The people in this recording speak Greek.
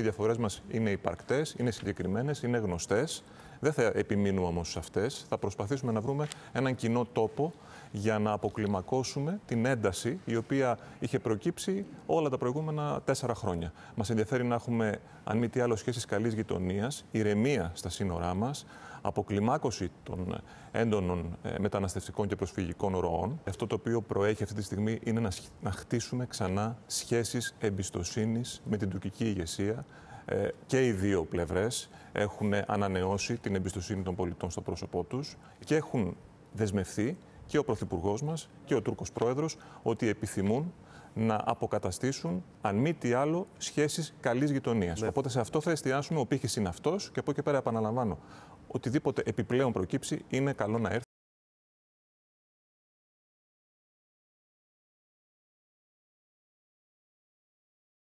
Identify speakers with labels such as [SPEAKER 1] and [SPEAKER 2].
[SPEAKER 1] Οι διαφορές μας είναι υπαρκτές, είναι συγκεκριμένες, είναι γνωστές. Δεν θα επιμείνουμε όμως σε αυτές. Θα προσπαθήσουμε να βρούμε έναν κοινό τόπο για να αποκλιμακώσουμε την ένταση η οποία είχε προκύψει όλα τα προηγούμενα τέσσερα χρόνια. Μας ενδιαφέρει να έχουμε, αν μη τι άλλο, σχέσεις καλής γειτονίας, ηρεμία στα σύνορά μας, αποκλιμάκωση των έντονων ε, μεταναστευτικών και προσφυγικών ροών. Αυτό το οποίο προέχει αυτή τη στιγμή είναι να χτίσουμε ξανά σχέσεις εμπιστοσύνης με την τουρκική ηγεσία. Ε, και οι δύο πλευρές έχουν ανανεώσει την εμπιστοσύνη των πολιτών στο πρόσωπό τους και έχουν δεσμευθεί και ο Πρωθυπουργός μας και ο Τούρκος Πρόεδρος ότι επιθυμούν να αποκαταστήσουν, αν μη τι άλλο, σχέσεις καλής γειτονίας. Ναι. Οπότε σε αυτό θα εστιάσουμε. Ο πύχης είναι αυτός και από εκεί πέρα επαναλαμβάνω. Οτιδήποτε επιπλέον προκύψει
[SPEAKER 2] είναι καλό να έρθει.